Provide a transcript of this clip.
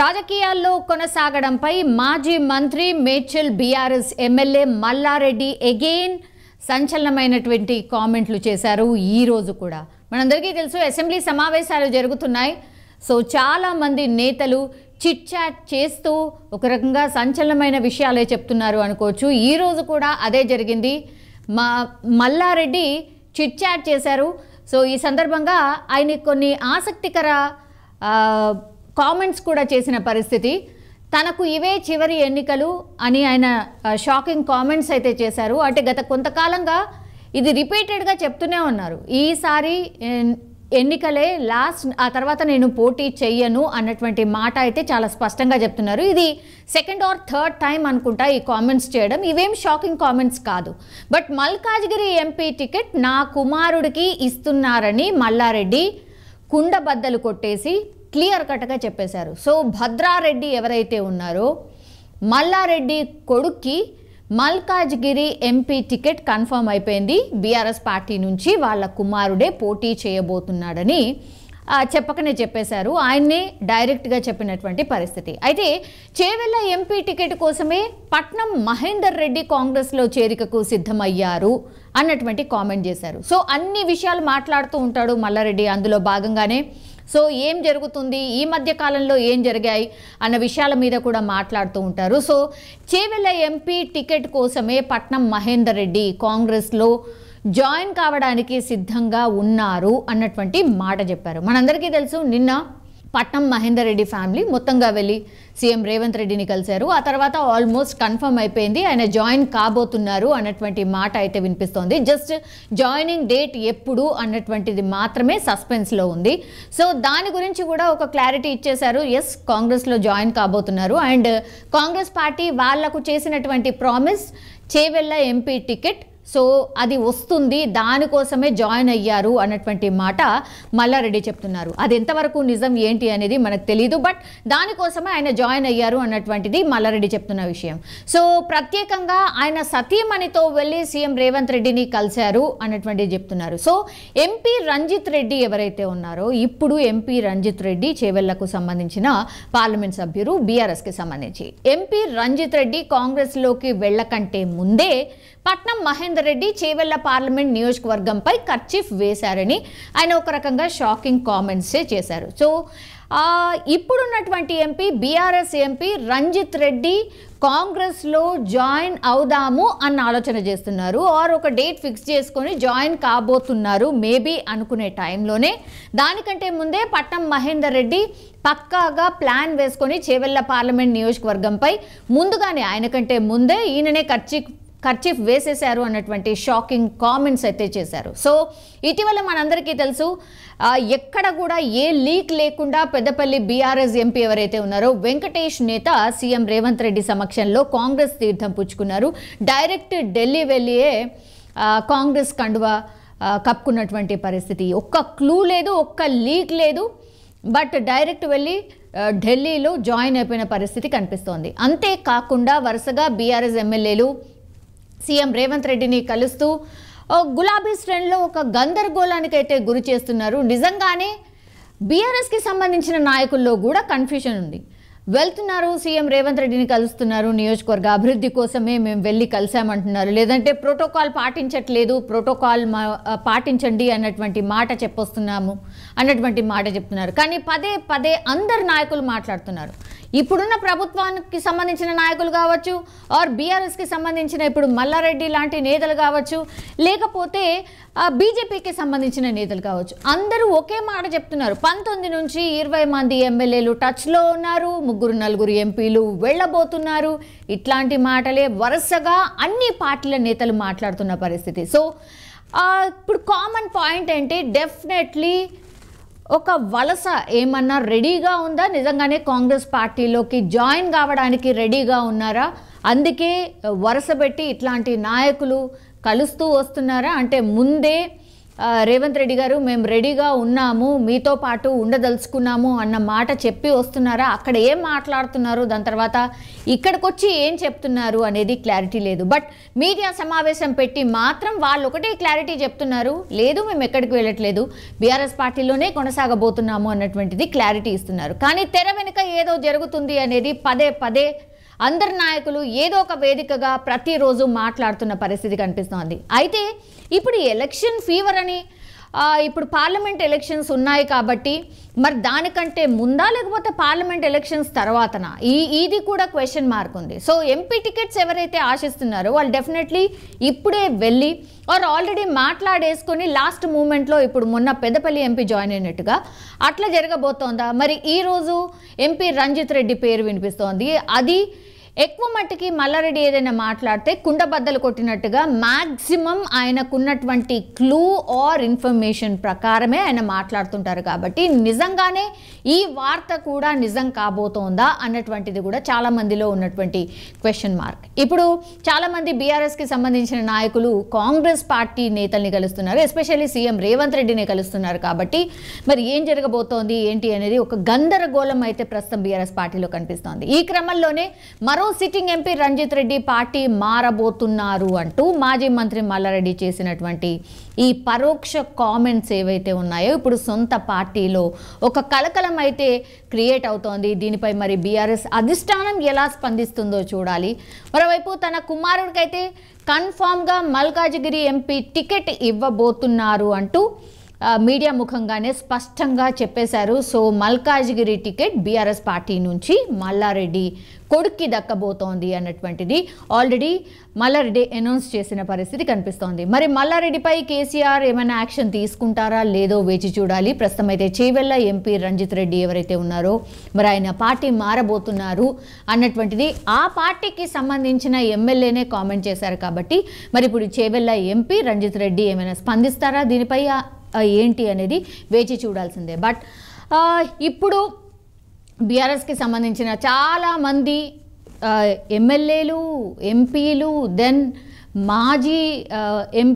రాజకీయాల్లో కొనసాగడంపై మాజీ మంత్రి మేచల్ బీఆర్ఎస్ ఎమ్మెల్యే మల్లారెడ్డి ఎగెయిన్ సంచలనమైనటువంటి కామెంట్లు చేశారు ఈరోజు కూడా మనందరికీ తెలుసు అసెంబ్లీ సమావేశాలు జరుగుతున్నాయి సో చాలామంది నేతలు చిట్ చాట్ చేస్తూ ఒక రకంగా సంచలనమైన విషయాలే చెప్తున్నారు అనుకోవచ్చు ఈరోజు కూడా అదే జరిగింది మా మల్లారెడ్డి చిట్ చాట్ చేశారు సో ఈ సందర్భంగా ఆయన కొన్ని ఆసక్తికర కామెంట్స్ కూడా చేసిన పరిస్థితి తనకు ఇవే చివరి ఎన్నికలు అని ఆయన షాకింగ్ కామెంట్స్ అయితే చేశారు అంటే గత కొంతకాలంగా ఇది రిపీటెడ్గా చెప్తూనే ఉన్నారు ఈసారి ఎన్నికలే లాస్ట్ ఆ తర్వాత నేను పోటీ చెయ్యను అన్నటువంటి మాట అయితే చాలా స్పష్టంగా చెప్తున్నారు ఇది సెకండ్ ఆర్ థర్డ్ టైం అనుకుంటా ఈ కామెంట్స్ చేయడం ఇవేం షాకింగ్ కామెంట్స్ కాదు బట్ మల్కాజ్గిరి ఎంపీ టికెట్ నా కుమారుడికి ఇస్తున్నారని మల్లారెడ్డి కుండబద్దలు కొట్టేసి క్లియర్ కట్గా చెప్పేశారు సో భద్రారెడ్డి ఎవరైతే ఉన్నారో మల్లారెడ్డి కొడుక్కి మల్కాజ్గిరి ఎంపీ టికెట్ కన్ఫర్మ్ అయిపోయింది బీఆర్ఎస్ పార్టీ నుంచి వాళ్ళ కుమారుడే పోటీ చేయబోతున్నాడని చెప్పకనే చెప్పేశారు ఆయన్నే డైరెక్ట్గా చెప్పినటువంటి పరిస్థితి అయితే చేవెళ్ళ ఎంపీ టికెట్ కోసమే పట్నం మహేందర్ రెడ్డి కాంగ్రెస్లో చేరికకు సిద్ధమయ్యారు అన్నటువంటి కామెంట్ చేశారు సో అన్ని విషయాలు మాట్లాడుతూ ఉంటాడు మల్లారెడ్డి అందులో భాగంగానే సో ఏం జరుగుతుంది ఈ మధ్య కాలంలో ఏం జరిగాయి అన్న విషయాల మీద కూడా మాట్లాడుతూ ఉంటారు సో చేవెళ్ళ ఎంపీ టికెట్ కోసమే పట్నం మహేందర్ రెడ్డి కాంగ్రెస్లో జాయిన్ కావడానికి సిద్ధంగా ఉన్నారు అన్నటువంటి మాట చెప్పారు మనందరికీ తెలుసు నిన్న పట్నం మహేందర్ రెడ్డి ఫ్యామిలీ మొత్తంగా వెళ్ళి సీఎం రేవంత్ రెడ్డిని కలిశారు ఆ తర్వాత ఆల్మోస్ట్ కన్ఫర్మ్ అయిపోయింది ఆయన జాయిన్ కాబోతున్నారు అన్నటువంటి మాట అయితే వినిపిస్తోంది జస్ట్ జాయినింగ్ డేట్ ఎప్పుడు అన్నటువంటిది మాత్రమే సస్పెన్స్లో ఉంది సో దాని గురించి కూడా ఒక క్లారిటీ ఇచ్చేశారు ఎస్ కాంగ్రెస్లో జాయిన్ కాబోతున్నారు అండ్ కాంగ్రెస్ పార్టీ వాళ్లకు చేసినటువంటి promise Chevella MP ticket so అది వస్తుంది దానికోసమే జాయిన్ అయ్యారు అన్నటువంటి మాట మల్లారెడ్డి చెప్తున్నారు అది ఎంతవరకు నిజం ఏంటి అనేది మనకు తెలియదు బట్ దానికోసమే ఆయన జాయిన్ అయ్యారు అన్నటువంటిది మల్లారెడ్డి చెప్తున్న విషయం సో ప్రత్యేకంగా ఆయన సతీమణితో వెళ్ళి సీఎం రేవంత్ రెడ్డిని కలిశారు అన్నటువంటిది చెప్తున్నారు సో ఎంపీ రంజిత్ రెడ్డి ఎవరైతే ఉన్నారో ఇప్పుడు ఎంపీ రంజిత్ రెడ్డి చేవెళ్లకు సంబంధించిన పార్లమెంట్ సభ్యులు బీఆర్ఎస్కి సంబంధించి ఎంపీ రంజిత్ రెడ్డి కాంగ్రెస్లోకి వెళ్ళకంటే ముందే పట్నం మహేంద్ర రేవంత్ రెడ్డి చేవెళ్ల పార్లమెంట్ నియోజకవర్గంపై కర్చీఫ్ వేశారని ఆయన ఒక రకంగా షాకింగ్ కామెంట్సే చేశారు సో ఇప్పుడున్నటువంటి ఎంపీ బీఆర్ఎస్ ఎంపీ రంజిత్ రెడ్డి కాంగ్రెస్లో జాయిన్ అవుదాము అన్న ఆలోచన చేస్తున్నారు ఆర్ ఒక డేట్ ఫిక్స్ చేసుకొని జాయిన్ కాబోతున్నారు మేబీ అనుకునే టైంలోనే దానికంటే ముందే పట్నం మహేందర్ రెడ్డి పక్కాగా ప్లాన్ వేసుకొని చేవెళ్ల పార్లమెంట్ నియోజకవర్గంపై ముందుగానే ఆయన కంటే ముందే ఈయననే ఖర్చు కర్చీఫ్ వేసేశారు అన్నటువంటి షాకింగ్ కామెంట్స్ అయితే చేశారు సో ఇటీవల మనందరికీ తెలుసు ఎక్కడ కూడా ఏ లీక్ లేకుండా పెద్దపల్లి బీఆర్ఎస్ ఎంపీ ఎవరైతే ఉన్నారో వెంకటేష్ నేత సీఎం రేవంత్ రెడ్డి సమక్షంలో కాంగ్రెస్ తీర్థం పుచ్చుకున్నారు డైరెక్ట్ ఢిల్లీ వెళ్ళియే కాంగ్రెస్ కండువా కప్పుకున్నటువంటి పరిస్థితి ఒక్క క్లూ లేదు ఒక్క లీక్ లేదు బట్ డైరెక్ట్ వెళ్ళి ఢిల్లీలో జాయిన్ అయిపోయిన పరిస్థితి కనిపిస్తోంది అంతేకాకుండా వరుసగా బీఆర్ఎస్ ఎమ్మెల్యేలు సీఎం రేవంత్ రెడ్డిని కలుస్తూ గులాబీ శ్రేణిలో ఒక గందరగోళానికి అయితే గురి చేస్తున్నారు నిజంగానే బీఆర్ఎస్కి సంబంధించిన నాయకుల్లో కూడా కన్ఫ్యూజన్ ఉంది వెళ్తున్నారు సీఎం రేవంత్ రెడ్డిని కలుస్తున్నారు నియోజకవర్గ అభివృద్ధి కోసమే మేము వెళ్ళి కలిసామంటున్నారు లేదంటే ప్రోటోకాల్ పాటించట్లేదు ప్రోటోకాల్ పాటించండి అన్నటువంటి మాట చెప్పొస్తున్నాము అన్నటువంటి మాట చెప్తున్నారు కానీ పదే పదే అందరు నాయకులు మాట్లాడుతున్నారు ఇప్పుడున్న ప్రభుత్వానికి సంబంధించిన నాయకులు కావచ్చు ఆర్ బీఆర్ఎస్కి సంబంధించిన ఇప్పుడు మల్లారెడ్డి లాంటి నేతలు కావచ్చు లేకపోతే బీజేపీకి సంబంధించిన నేతలు కావచ్చు అందరూ ఒకే మాట చెప్తున్నారు పంతొమ్మిది నుంచి ఇరవై మంది ఎమ్మెల్యేలు టచ్లో ఉన్నారు ముగ్గురు నలుగురు ఎంపీలు వెళ్ళబోతున్నారు ఇట్లాంటి మాటలే వరుసగా అన్ని పార్టీల నేతలు మాట్లాడుతున్న పరిస్థితి సో ఇప్పుడు కామన్ పాయింట్ అంటే డెఫినెట్లీ ఒక వలస ఏమన్నా రెడీగా ఉందా నిజంగానే కాంగ్రెస్ పార్టీలోకి జాయిన్ కావడానికి రెడీగా ఉన్నారా అందుకే వరుస పెట్టి ఇట్లాంటి నాయకులు కలుస్తూ వస్తున్నారా అంటే ముందే రేవంత్ రెడ్డి గారు మేము రెడీగా ఉన్నాము మీతో పాటు ఉండదలుచుకున్నాము అన్న మాట చెప్పి వస్తున్నారా అక్కడ ఏం మాట్లాడుతున్నారు దాని తర్వాత ఇక్కడికి వచ్చి ఏం చెప్తున్నారు అనేది క్లారిటీ లేదు బట్ మీడియా సమావేశం పెట్టి మాత్రం వాళ్ళు ఒకటే క్లారిటీ చెప్తున్నారు లేదు మేము ఎక్కడికి వెళ్ళట్లేదు బీఆర్ఎస్ పార్టీలోనే కొనసాగబోతున్నాము అన్నటువంటిది క్లారిటీ ఇస్తున్నారు కానీ తెర వెనుక ఏదో జరుగుతుంది అనేది పదే పదే అందరి నాయకులు ఏదో ఒక వేదికగా ప్రతిరోజు మాట్లాడుతున్న పరిస్థితి కనిపిస్తోంది అయితే ఇప్పుడు ఎలక్షన్ ఫీవర్ అని ఇప్పుడు పార్లమెంట్ ఎలక్షన్స్ ఉన్నాయి కాబట్టి మరి దానికంటే ముందా లేకపోతే పార్లమెంట్ ఎలక్షన్స్ తర్వాతనా ఈ ఇది కూడా క్వశ్చన్ మార్క్ ఉంది సో ఎంపీ టికెట్స్ ఎవరైతే ఆశిస్తున్నారో వాళ్ళు డెఫినెట్లీ ఇప్పుడే వెళ్ళి ఆర్ ఆల్రెడీ మాట్లాడేసుకొని లాస్ట్ మూమెంట్లో ఇప్పుడు మొన్న పెద్దపల్లి ఎంపీ జాయిన్ అయినట్టుగా అట్లా జరగబోతోందా మరి ఈరోజు ఎంపీ రంజిత్ రెడ్డి పేరు వినిపిస్తోంది అది ఎక్కువ మట్టుకి మల్లారెడ్డి ఏదైనా మాట్లాడితే కుండబద్దలు కొట్టినట్టుగా మ్యాక్సిమం ఆయనకున్నటువంటి క్లూ ఆర్ ఇన్ఫర్మేషన్ ప్రకారమే ఆయన మాట్లాడుతుంటారు కాబట్టి నిజంగానే ఈ వార్త కూడా నిజం కాబోతోందా అన్నటువంటిది కూడా చాలామందిలో ఉన్నటువంటి క్వశ్చన్ మార్క్ ఇప్పుడు చాలామంది బీఆర్ఎస్కి సంబంధించిన నాయకులు కాంగ్రెస్ పార్టీ నేతల్ని కలుస్తున్నారు ఎస్పెషల్లీ సీఎం రేవంత్ రెడ్డిని కలుస్తున్నారు కాబట్టి మరి ఏం జరగబోతోంది ఏంటి అనేది ఒక గందరగోళం అయితే ప్రస్తుతం బీఆర్ఎస్ పార్టీలో కనిపిస్తోంది ఈ క్రమంలోనే మరో sitting MP Ranjith Reddy party మారబోతున్నారు అంటూ మాజీ మంత్రి మల్లారెడ్డి చేసినటువంటి ఈ పరోక్ష కామెంట్స్ ఏవైతే ఉన్నాయో ఇప్పుడు సొంత పార్టీలో ఒక కలకలం అయితే క్రియేట్ అవుతోంది దీనిపై మరి బీఆర్ఎస్ అధిష్టానం ఎలా స్పందిస్తుందో చూడాలి మరోవైపు తన కుమారుడికైతే కన్ఫామ్గా మల్కాజ్గిరి ఎంపీ టికెట్ ఇవ్వబోతున్నారు అంటూ మీడియా ముఖంగానే స్పష్టంగా చెప్పేశారు so Malkajgiri ticket BRS party నుంచి మల్లారెడ్డి కొడుక్కి దక్కబోతోంది అన్నటువంటిది ఆల్రెడీ మల్లారెడ్డి అనౌన్స్ చేసిన పరిస్థితి కనిపిస్తోంది మరి మల్లారెడ్డిపై కేసీఆర్ ఏమైనా యాక్షన్ తీసుకుంటారా లేదో వేచి చూడాలి ప్రస్తుతం అయితే చేవెళ్ళ ఎంపీ రంజిత్ రెడ్డి ఎవరైతే ఉన్నారో మరి ఆయన పార్టీ మారబోతున్నారు అన్నటువంటిది ఆ పార్టీకి సంబంధించిన ఎమ్మెల్యేనే కామెంట్ చేశారు కాబట్టి మరి ఇప్పుడు చేవెళ్ళ ఎంపీ రంజిత్ రెడ్డి ఏమైనా స్పందిస్తారా దీనిపై ఏంటి అనేది వేచి చూడాల్సిందే బట్ ఇప్పుడు బీఆర్ఎస్కి సంబంధించిన చాలామంది ఎమ్మెల్యేలు ఎంపీలు దెన్ మాజీ ఎం